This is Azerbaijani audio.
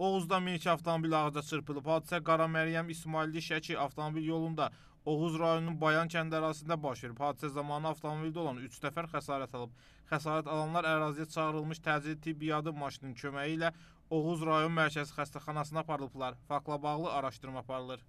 Oğuzda Minki avtomobili ağaca çırpılıb. Hadisə Qara Məryəm İsmailli Şəki avtomobil yolunda Oğuz rayonunun Bayan kəndi ərazisində baş verib. Hadisə zamanı avtomobildə olan 3 nəfər xəsarət alıb. Xəsarət alanlar əraziyə çağırılmış təcili tibbi yardım maşının köməyi ilə Oğuz rayon mərkəzi xəstəxanasına aparılıblar. Faktla bağlı araşdırma aparılır.